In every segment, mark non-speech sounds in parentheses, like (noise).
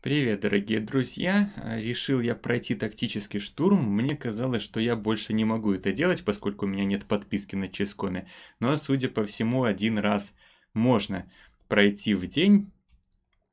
Привет, дорогие друзья! Э, решил я пройти тактический штурм. Мне казалось, что я больше не могу это делать, поскольку у меня нет подписки на Ческоме. Но, судя по всему, один раз можно пройти в день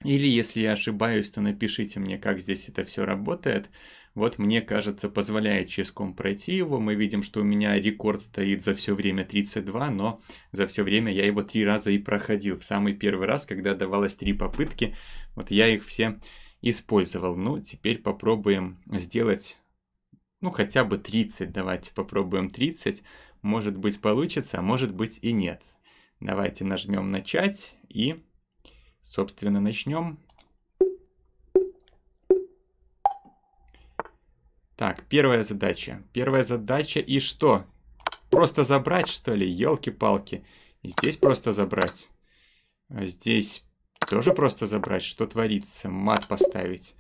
или, если я ошибаюсь, то напишите мне, как здесь это все работает. Вот мне кажется, позволяет ческом пройти его. Мы видим, что у меня рекорд стоит за все время 32, но за все время я его три раза и проходил. В самый первый раз, когда давалось три попытки, вот я их все использовал. Ну, теперь попробуем сделать, ну, хотя бы 30. Давайте попробуем 30. Может быть получится, а может быть и нет. Давайте нажмем начать и Собственно, начнем. Так, первая задача. Первая задача и что? Просто забрать, что ли? Елки-палки. Здесь просто забрать. А здесь тоже просто забрать. Что творится? Мат поставить.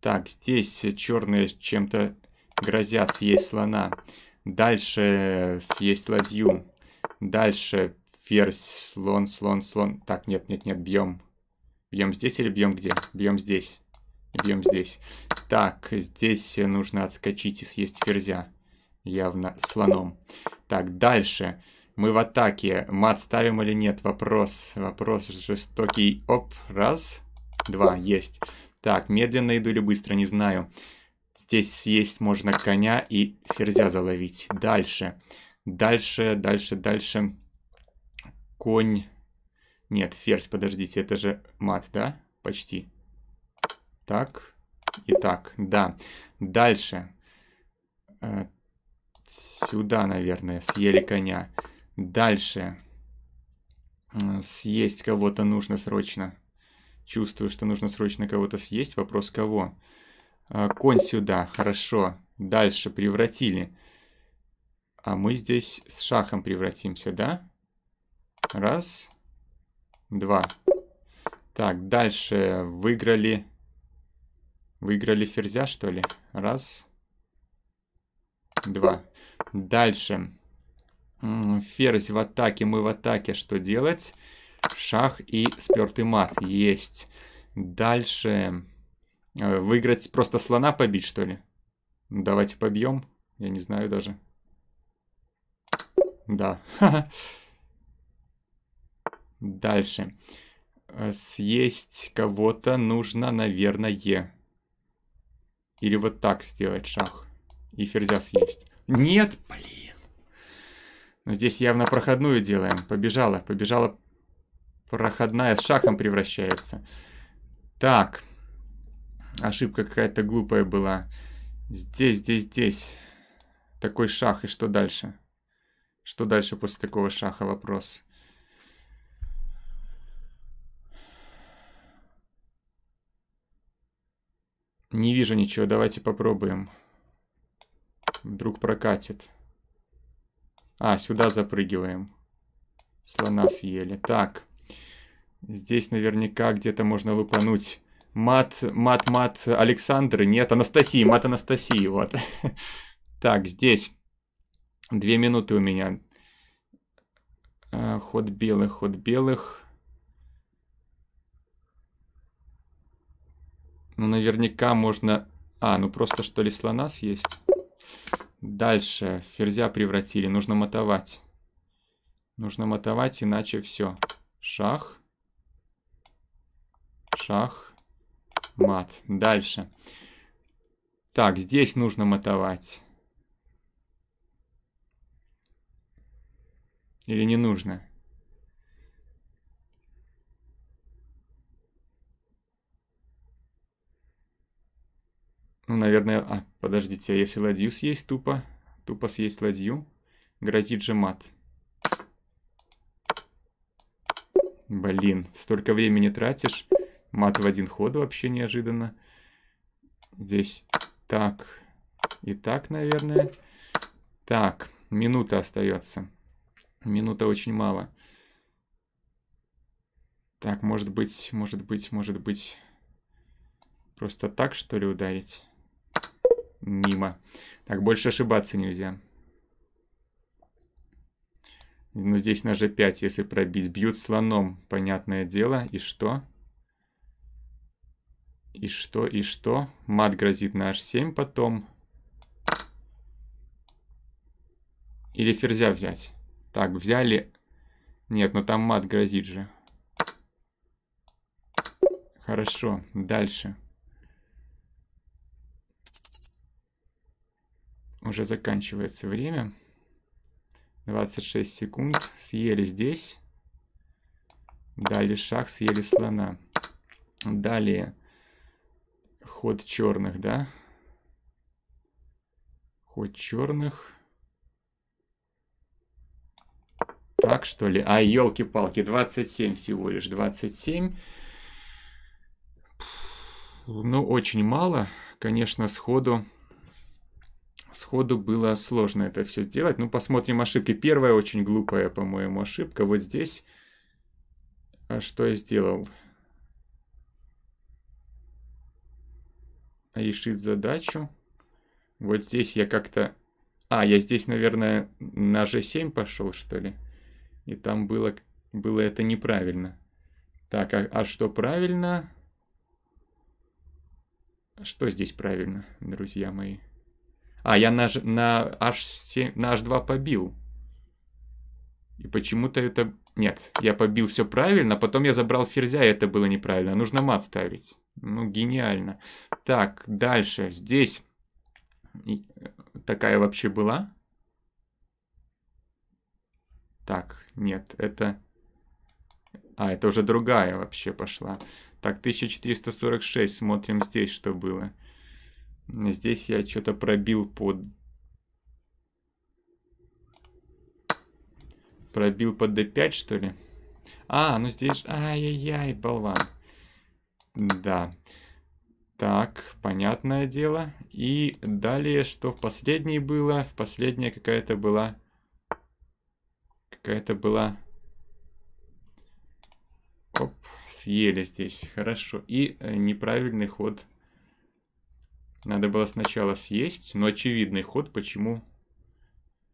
Так, здесь черные чем-то грозят съесть слона. Дальше съесть ладью. Дальше ферзь, слон, слон, слон. Так, нет, нет, нет, бьем. Бьем здесь или бьем где? Бьем здесь. Бьем здесь. Так, здесь нужно отскочить и съесть ферзя. Явно слоном. Так, дальше. Мы в атаке. Мат ставим или нет? Вопрос. Вопрос жестокий. Оп, раз. Два, есть. Так, медленно иду или быстро, не знаю. Здесь съесть можно коня и ферзя заловить. Дальше. Дальше, дальше, дальше. Конь нет, ферзь, подождите, это же мат, да? Почти. Так. И так, да. Дальше. Э, сюда, наверное, съели коня. Дальше. Съесть кого-то нужно срочно. Чувствую, что нужно срочно кого-то съесть. Вопрос кого? Э, конь сюда, хорошо. Дальше превратили. А мы здесь с шахом превратимся, да? Раз. Раз. 2. Так, дальше выиграли... Выиграли ферзя, что ли? Раз. Два. Дальше. Ферзь в атаке, мы в атаке. Что делать? Шах и спертый мат. Есть. Дальше. Э, выиграть просто слона побить, что ли? Давайте побьем. Я не знаю даже. Да. (laughs) Дальше. Э, съесть кого-то нужно, наверное. Или вот так сделать шаг. И ферзя съесть. Нет, блин. Но здесь явно проходную делаем. Побежала, побежала. Проходная с шахом превращается. Так. Ошибка какая-то глупая была. Здесь, здесь, здесь. Такой шах, и что дальше? Что дальше после такого шаха? Вопрос. Не вижу ничего, давайте попробуем. Вдруг прокатит. А, сюда запрыгиваем. Слона съели. Так. Здесь наверняка где-то можно лупануть. Мат, мат, мат Александры. Нет, Анастасии, мат Анастасии, вот. (laughs) Так, здесь. Две минуты у меня. А, ход белых, ход белых. Ну, наверняка можно... А, ну просто что ли слона съесть? Дальше. Ферзя превратили. Нужно мотовать. Нужно мотовать, иначе все. Шах. Шах. Мат. Дальше. Так, здесь нужно мотовать. Или не нужно? Ну, наверное... А, подождите, а если ладью съесть тупо? Тупо съесть ладью? Грозит же мат. Блин, столько времени тратишь. Мат в один ход вообще неожиданно. Здесь так и так, наверное. Так, минута остается. Минута очень мало. Так, может быть, может быть, может быть... Просто так, что ли, ударить? Мимо. Так, больше ошибаться нельзя. Ну, здесь на g5, если пробить. Бьют слоном, понятное дело. И что? И что, и что? Мат грозит на h7 потом. Или ферзя взять. Так, взяли. Нет, но там мат грозит же. Хорошо, дальше. Дальше. уже заканчивается время. 26 секунд. Съели здесь. Дали шаг, съели слона. Далее ход черных, да? Ход черных. Так что ли? А, елки-палки, 27 всего лишь, 27. Ну, очень мало, конечно, сходу Сходу было сложно это все сделать. Ну, посмотрим ошибки. Первая очень глупая, по-моему, ошибка. Вот здесь. А что я сделал? Решить задачу. Вот здесь я как-то... А, я здесь, наверное, на G7 пошел, что ли? И там было, было это неправильно. Так, а, а что правильно? Что здесь правильно, друзья мои? А, я на, на, H7, на H2 побил. И почему-то это... Нет, я побил все правильно, потом я забрал ферзя, и это было неправильно. Нужно мат ставить. Ну, гениально. Так, дальше. Здесь э, такая вообще была? Так, нет, это... А, это уже другая вообще пошла. Так, 1446, смотрим здесь, что было. Здесь я что-то пробил под... Пробил под d5, что ли? А, ну здесь... Ай-яй-яй, болван. Да. Так, понятное дело. И далее, что в последней было? В последней какая-то была... Какая-то была... Оп, съели здесь. Хорошо. И э, неправильный ход надо было сначала съесть, но очевидный ход, почему...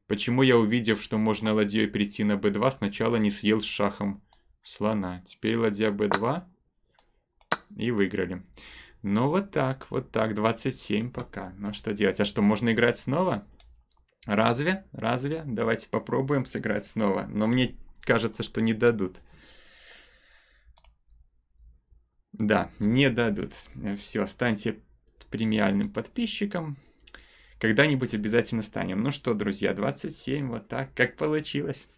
Почему я, увидев, что можно ладьей прийти на b2, сначала не съел с шахом слона. Теперь ладья b2 и выиграли. Ну вот так, вот так, 27 пока. Ну что делать? А что, можно играть снова? Разве? Разве? Давайте попробуем сыграть снова. Но мне кажется, что не дадут. Да, не дадут. Все, станьте премиальным подписчиком. Когда-нибудь обязательно станем. Ну что, друзья, 27, вот так, как получилось.